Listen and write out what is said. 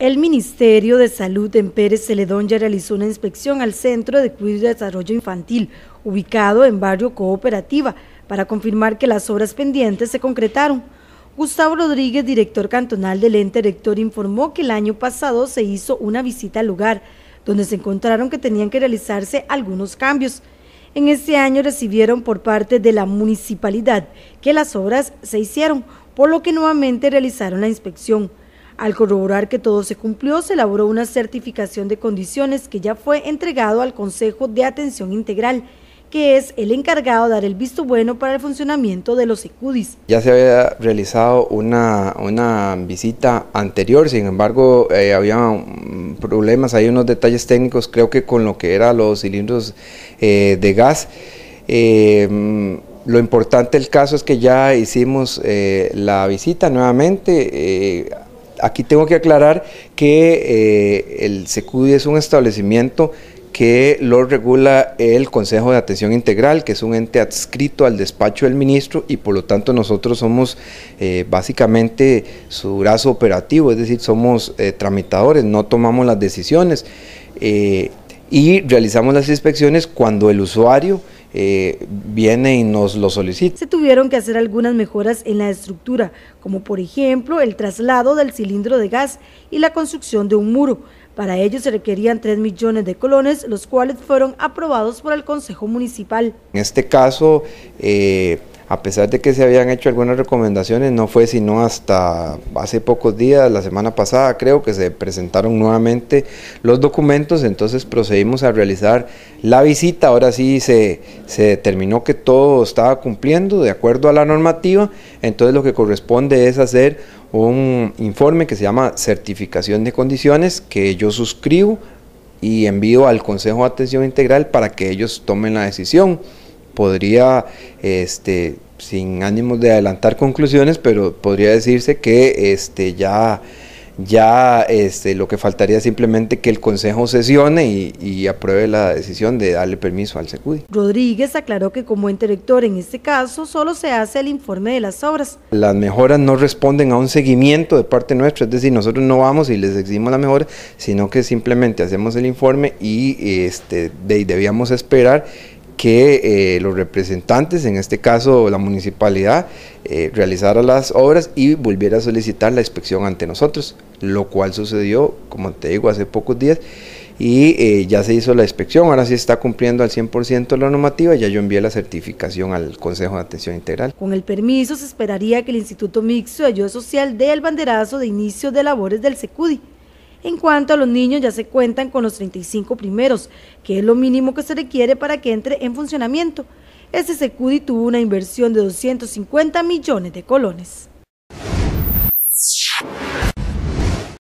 El Ministerio de Salud en Pérez Celedón ya realizó una inspección al Centro de Cuidado y Desarrollo Infantil, ubicado en Barrio Cooperativa, para confirmar que las obras pendientes se concretaron. Gustavo Rodríguez, director cantonal del ente rector, informó que el año pasado se hizo una visita al lugar, donde se encontraron que tenían que realizarse algunos cambios. En este año recibieron por parte de la municipalidad que las obras se hicieron, por lo que nuevamente realizaron la inspección. Al corroborar que todo se cumplió, se elaboró una certificación de condiciones que ya fue entregado al Consejo de Atención Integral, que es el encargado de dar el visto bueno para el funcionamiento de los ECUDIS. Ya se había realizado una, una visita anterior, sin embargo, eh, había problemas, hay unos detalles técnicos, creo que con lo que eran los cilindros eh, de gas. Eh, mm, lo importante del caso es que ya hicimos la visita nuevamente aquí tengo que aclarar que eh, el SECUDI es un establecimiento que lo regula el Consejo de Atención Integral, que es un ente adscrito al despacho del ministro y por lo tanto nosotros somos eh, básicamente su brazo operativo, es decir, somos eh, tramitadores, no tomamos las decisiones y realizamos las inspecciones cuando el usuario eh, viene y nos lo solicita. Se tuvieron que hacer algunas mejoras en la estructura, como por ejemplo el traslado del cilindro de gas y la construcción de un muro. Para ello se requerían 3 millones de colones, los cuales fueron aprobados por el Consejo Municipal. En este caso, eh, a pesar de que se habían hecho algunas recomendaciones, no fue sino hasta hace pocos días, la semana pasada creo que se presentaron nuevamente los documentos, entonces procedimos a realizar la visita, ahora sí se, se determinó que todo estaba cumpliendo de acuerdo a la normativa, entonces lo que corresponde es hacer un informe que se llama certificación de condiciones que yo suscribo y envío al Consejo de Atención Integral para que ellos tomen la decisión podría, este, sin ánimos de adelantar conclusiones, pero podría decirse que este, ya, ya este, lo que faltaría simplemente que el Consejo sesione y, apruebe la decisión de darle permiso al SECUDI. Rodríguez aclaró que como ente rector en este caso solo se hace el informe de las obras. Las mejoras no responden a un seguimiento de parte nuestra, es decir, nosotros no vamos y les exigimos la mejora, sino que simplemente hacemos el informe y este, debíamos esperar que eh, los representantes, en este caso la municipalidad, eh, realizara las obras y volviera a solicitar la inspección ante nosotros, lo cual sucedió, como te digo, hace pocos días y eh, ya se hizo la inspección, ahora sí está cumpliendo al 100% la normativa, ya yo envié la certificación al Consejo de Atención Integral. Con el permiso se esperaría que el Instituto Mixto de Ayuda Social dé el banderazo de inicio de labores del SECUDI en cuanto a los niños, ya se cuentan con los 35 primeros, que es lo mínimo que se requiere para que entre en funcionamiento. Este Secudi tuvo una inversión de 250 millones de colones.